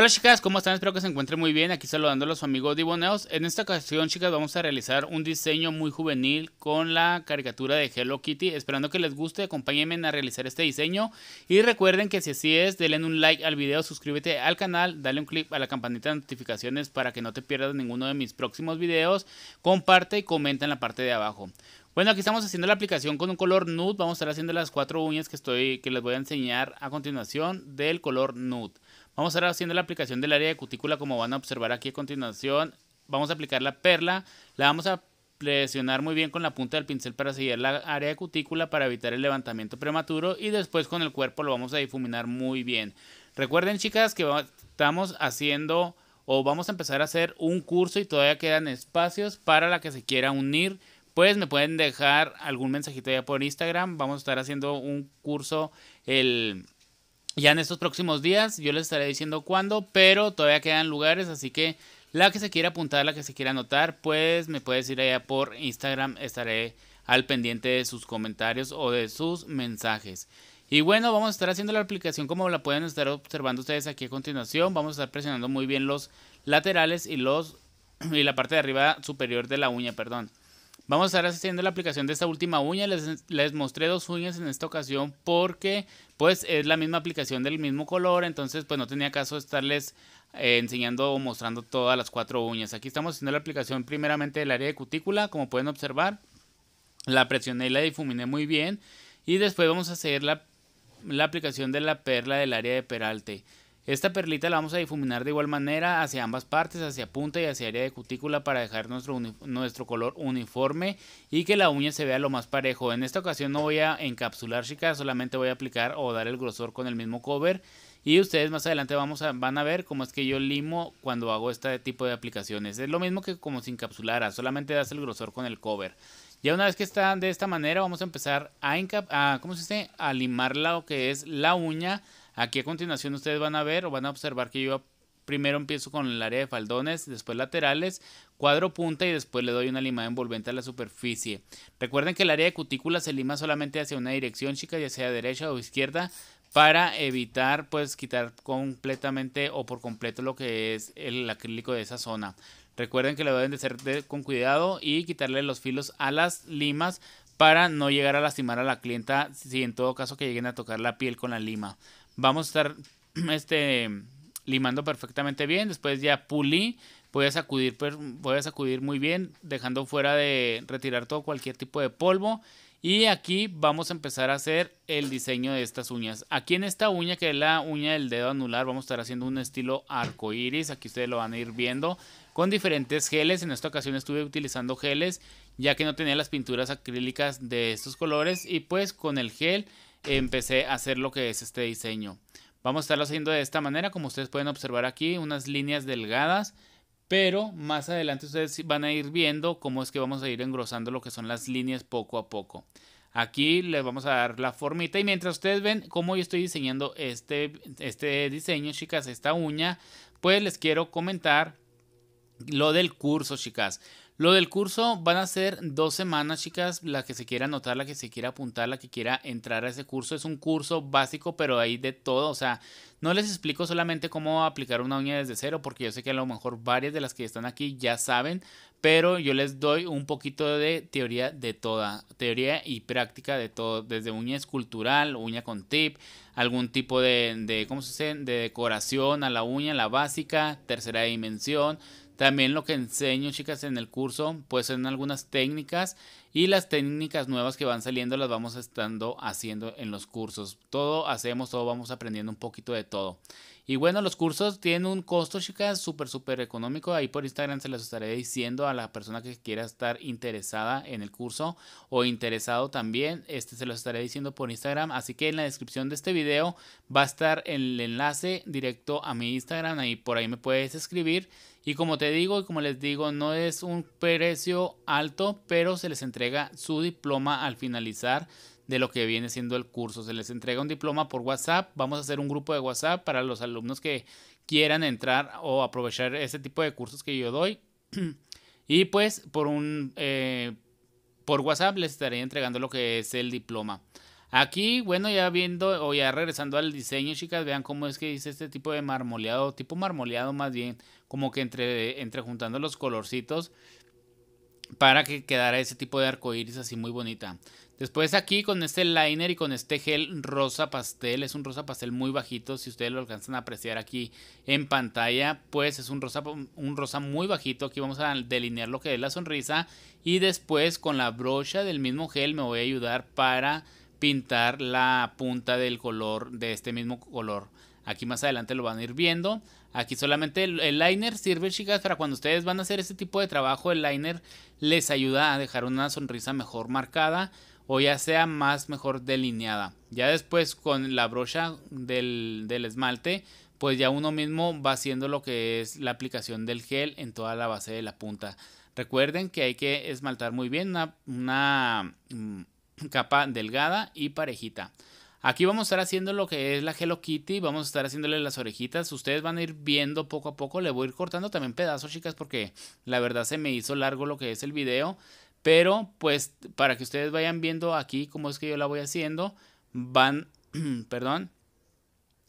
Hola chicas, ¿cómo están? Espero que se encuentren muy bien. Aquí saludando a amigos de Diboneos. En esta ocasión, chicas, vamos a realizar un diseño muy juvenil con la caricatura de Hello Kitty. Esperando que les guste, acompáñenme a realizar este diseño. Y recuerden que si así es, denle un like al video, suscríbete al canal, dale un clic a la campanita de notificaciones para que no te pierdas ninguno de mis próximos videos. Comparte y comenta en la parte de abajo. Bueno, aquí estamos haciendo la aplicación con un color nude. Vamos a estar haciendo las cuatro uñas que, estoy, que les voy a enseñar a continuación del color nude. Vamos a estar haciendo la aplicación del área de cutícula como van a observar aquí a continuación. Vamos a aplicar la perla, la vamos a presionar muy bien con la punta del pincel para seguir la área de cutícula para evitar el levantamiento prematuro y después con el cuerpo lo vamos a difuminar muy bien. Recuerden chicas que estamos haciendo o vamos a empezar a hacer un curso y todavía quedan espacios para la que se quiera unir pues me pueden dejar algún mensajito ya por Instagram. Vamos a estar haciendo un curso el ya en estos próximos días yo les estaré diciendo cuándo, pero todavía quedan lugares, así que la que se quiera apuntar, la que se quiera anotar, pues me puedes ir allá por Instagram, estaré al pendiente de sus comentarios o de sus mensajes. Y bueno, vamos a estar haciendo la aplicación como la pueden estar observando ustedes aquí a continuación. Vamos a estar presionando muy bien los laterales y los y la parte de arriba superior de la uña, perdón. Vamos a estar haciendo la aplicación de esta última uña. Les, mostré dos uñas en esta ocasión porque pues es la misma aplicación del mismo color. Entonces pues no tenía caso estarles eh, enseñando o mostrando todas las cuatro uñas. Aquí estamos haciendo la aplicación primeramente del área de cutícula. Como pueden observar, la presioné y la difuminé muy bien. Y después vamos a hacer la, la aplicación de la perla del área de peralte. Esta perlita la vamos a difuminar de igual manera hacia ambas partes, hacia punta y hacia área de cutícula para dejar nuestro, nuestro color uniforme y que la uña se vea lo más parejo. En esta ocasión no voy a encapsular chicas, solamente voy a aplicar o dar el grosor con el mismo cover y ustedes más adelante vamos a, van a ver cómo es que yo limo cuando hago este tipo de aplicaciones. Es lo mismo que como si encapsulara, solamente das el grosor con el cover. Ya una vez que está de esta manera, vamos a empezar a, a, ¿cómo se dice? a limar lo que es la uña Aquí a continuación ustedes van a ver o van a observar que yo primero empiezo con el área de faldones, después laterales, cuadro punta y después le doy una lima envolvente a la superficie. Recuerden que el área de cutícula se lima solamente hacia una dirección, chica, ya sea derecha o izquierda, para evitar pues quitar completamente o por completo lo que es el acrílico de esa zona. Recuerden que lo deben de hacer con cuidado y quitarle los filos a las limas para no llegar a lastimar a la clienta si en todo caso que lleguen a tocar la piel con la lima vamos a estar este, limando perfectamente bien. Después ya pulí, voy a sacudir, voy a sacudir muy bien, dejando fuera de retirar todo cualquier tipo de polvo. Y aquí vamos a empezar a hacer el diseño de estas uñas. Aquí en esta uña, que es la uña del dedo anular, vamos a estar haciendo un estilo arco iris. Aquí ustedes lo van a ir viendo con diferentes geles. En esta ocasión estuve utilizando geles, ya que no tenía las pinturas acrílicas de estos colores. Y pues con el gel empecé a hacer lo que es este diseño. Vamos a estarlo haciendo de esta manera, como ustedes pueden observar aquí, unas líneas delgadas, pero más adelante ustedes van a ir viendo cómo es que vamos a ir engrosando lo que son las líneas poco a poco. Aquí les vamos a dar la formita y mientras ustedes ven cómo yo estoy diseñando este, este diseño, chicas, esta uña, pues les quiero comentar lo del curso, chicas. Lo del curso van a ser dos semanas, chicas. La que se quiera anotar, la que se quiera apuntar, la que quiera entrar a ese curso. Es un curso básico, pero hay de todo. O sea, no les explico solamente cómo aplicar una uña desde cero, porque yo sé que a lo mejor varias de las que están aquí ya saben, pero yo les doy un poquito de teoría de toda, teoría y práctica de todo, desde uña escultural, uña con tip, algún tipo de, de ¿cómo se dice?, de decoración a la uña, la básica, tercera dimensión también lo que enseño, chicas, en el curso, pues son algunas técnicas y las técnicas nuevas que van saliendo las vamos estando haciendo en los cursos. Todo hacemos, todo vamos aprendiendo un poquito de todo. Y bueno, los cursos tienen un costo, chicas, súper, súper económico. Ahí por Instagram se los estaré diciendo a la persona que quiera estar interesada en el curso o interesado también. Este se los estaré diciendo por Instagram. Así que en la descripción de este video va a estar el enlace directo a mi Instagram. Ahí por ahí me puedes escribir. Y como te digo y como les digo, no es un precio alto, pero se les entrega entrega su diploma al finalizar de lo que viene siendo el curso. Se les entrega un diploma por WhatsApp. Vamos a hacer un grupo de WhatsApp para los alumnos que quieran entrar o aprovechar este tipo de cursos que yo doy. y pues por un eh, por WhatsApp les estaré entregando lo que es el diploma. Aquí, bueno, ya viendo o ya regresando al diseño, chicas, vean cómo es que dice este tipo de marmoleado, tipo marmoleado más bien, como que entre, entre juntando los colorcitos para que quedara ese tipo de iris así muy bonita. Después aquí con este liner y con este gel rosa pastel, es un rosa pastel muy bajito, si ustedes lo alcanzan a apreciar aquí en pantalla, pues es un rosa, un rosa muy bajito, aquí vamos a delinear lo que es la sonrisa y después con la brocha del mismo gel me voy a ayudar para pintar la punta del color, de este mismo color Aquí más adelante lo van a ir viendo. Aquí solamente el, liner sirve, chicas, para cuando ustedes van a hacer este tipo de trabajo. El liner les ayuda a dejar una sonrisa mejor marcada o ya sea más mejor delineada. Ya después con la brocha del, esmalte, pues ya uno mismo va haciendo lo que es la aplicación del gel en toda la base de la punta. Recuerden que hay que esmaltar muy bien una, una mm, capa delgada y parejita. Aquí vamos a estar haciendo lo que es la Hello Kitty, vamos a estar haciéndole las orejitas, ustedes van a ir viendo poco a poco, le voy a ir cortando también pedazos chicas porque la verdad se me hizo largo lo que es el video, pero pues para que ustedes vayan viendo aquí cómo es que yo la voy haciendo, van, perdón,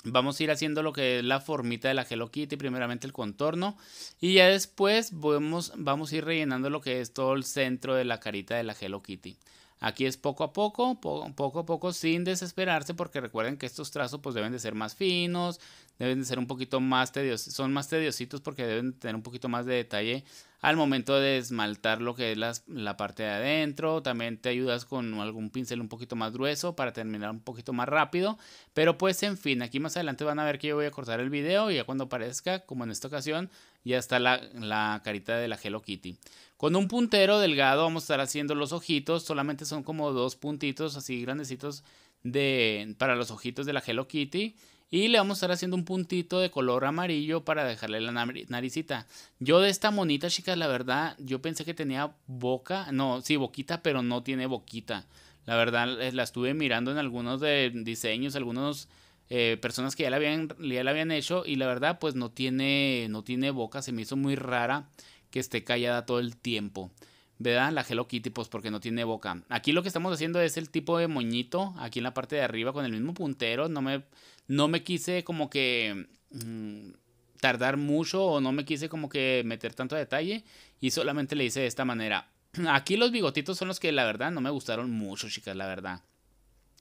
vamos a ir haciendo lo que es la formita de la Hello Kitty, primeramente el contorno y ya después vamos, vamos a ir rellenando lo que es todo el centro de la carita de la Hello Kitty. Aquí es poco a poco, poco a poco, sin desesperarse, porque recuerden que estos trazos pues deben de ser más finos, deben ser un poquito más tediosos, son más tediositos porque deben tener un poquito más de detalle al momento de esmaltar lo que es la, parte de adentro, también te ayudas con algún pincel un poquito más grueso para terminar un poquito más rápido, pero pues en fin, aquí más adelante van a ver que yo voy a cortar el video y ya cuando aparezca, como en esta ocasión, ya está la, la carita de la Hello Kitty. Con un puntero delgado vamos a estar haciendo los ojitos, solamente son como dos puntitos así grandecitos de, para los ojitos de la Hello Kitty y le vamos a estar haciendo un puntito de color amarillo para dejarle la naricita. Yo de esta monita, chicas, la verdad, yo pensé que tenía boca, no, sí, boquita, pero no tiene boquita. La verdad, eh, la estuve mirando en algunos de diseños, algunos... Eh, personas que ya la, habían, la habían hecho y la verdad pues no tiene, no tiene boca, se me hizo muy rara que esté callada todo el tiempo. ¿verdad? La Hello Kitty, pues porque no tiene boca. Aquí lo que estamos haciendo es el tipo de moñito, aquí en la parte de arriba con el mismo puntero. No me, no me quise como que mm, tardar mucho o no me quise como que meter tanto detalle y solamente le hice de esta manera. Aquí los bigotitos son los que la verdad no me gustaron mucho, chicas, la verdad.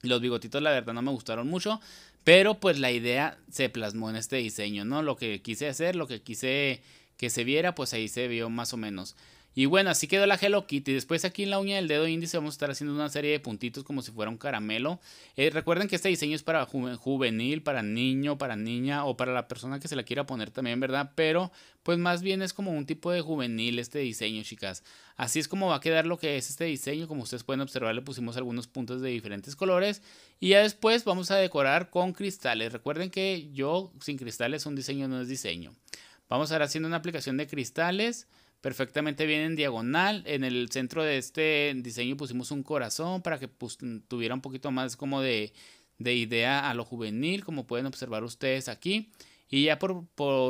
Los bigotitos la verdad no me gustaron mucho, pero pues la idea se plasmó en este diseño, ¿no? Lo que quise hacer, lo que quise que se viera, pues ahí se vio más o menos. Y bueno, así quedó la Hello Kitty. Después aquí en la uña del dedo índice vamos a estar haciendo una serie de puntitos como si fuera un caramelo. Eh, recuerden que este diseño es para juvenil, para niño, para niña o para la persona que se la quiera poner también, ¿verdad? Pero pues más bien es como un tipo de juvenil este diseño, chicas. Así es como va a quedar lo que es este diseño. Como ustedes pueden observar, le pusimos algunos puntos de diferentes colores. Y ya después vamos a decorar con cristales. Recuerden que yo sin cristales un diseño no es diseño. Vamos a estar haciendo una aplicación de cristales perfectamente bien en diagonal. En el centro de este diseño pusimos un corazón para que pues, tuviera un poquito más como de, idea a lo juvenil, como pueden observar ustedes aquí. Y ya por,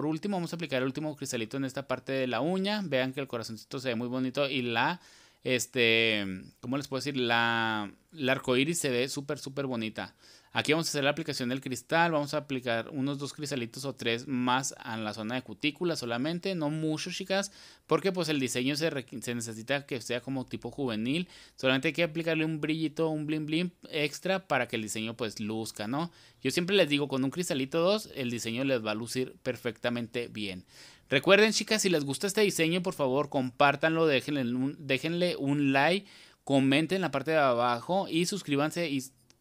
último vamos a aplicar el último cristalito en esta parte de la uña. Vean que el corazoncito se ve muy bonito y la, este, ¿cómo les puedo decir? La, la arcoíris se ve súper, súper bonita. Aquí vamos a hacer la aplicación del cristal, vamos a aplicar unos dos cristalitos o tres más en la zona de cutícula solamente, no mucho chicas, porque pues el diseño se, necesita que sea como tipo juvenil, solamente hay que aplicarle un brillito, un blim blim extra para que el diseño pues luzca, ¿no? Yo siempre les digo, con un cristalito dos, el diseño les va a lucir perfectamente bien. Recuerden chicas, si les gusta este diseño, por favor compártanlo, déjenle un, déjenle un like comenten en la parte de abajo y suscríbanse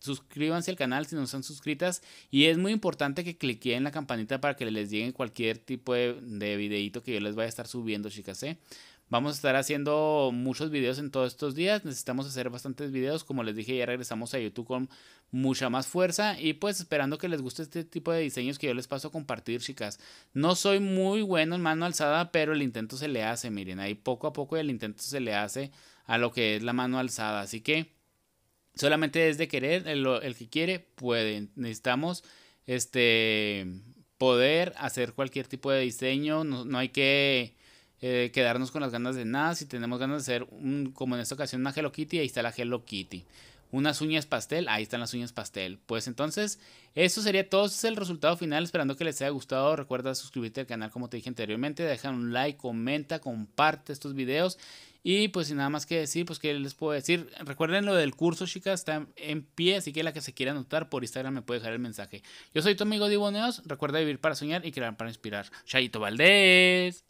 suscríbanse al canal si no están suscritas y es muy importante que cliquen la campanita para que les lleguen cualquier tipo de, de videito que yo les vaya a estar subiendo, chicas, ¿eh? Vamos a estar haciendo muchos videos en todos estos días. Necesitamos hacer bastantes videos. Como les dije, ya regresamos a YouTube con mucha más fuerza. Y pues esperando que les guste este tipo de diseños que yo les paso a compartir, chicas. No soy muy bueno en mano alzada, pero el intento se le hace. Miren, ahí poco a poco el intento se le hace a lo que es la mano alzada. Así que solamente es de querer, el, el, que quiere puede. Necesitamos este poder hacer cualquier tipo de diseño, no, hay que eh, quedarnos con las ganas de nada, si tenemos ganas de hacer un, como en esta ocasión una Hello Kitty, ahí está la Hello Kitty unas uñas pastel, ahí están las uñas pastel. Pues entonces, eso sería todo, este es el resultado final, esperando que les haya gustado, recuerda suscribirte al canal como te dije anteriormente, deja un like, comenta, comparte estos videos y pues sin nada más que decir, pues que les puedo decir, recuerden lo del curso chicas, está en pie, así que la que se quiera anotar por Instagram me puede dejar el mensaje. Yo soy tu amigo Diboneos, recuerda vivir para soñar y crear para inspirar. Chaito Valdés.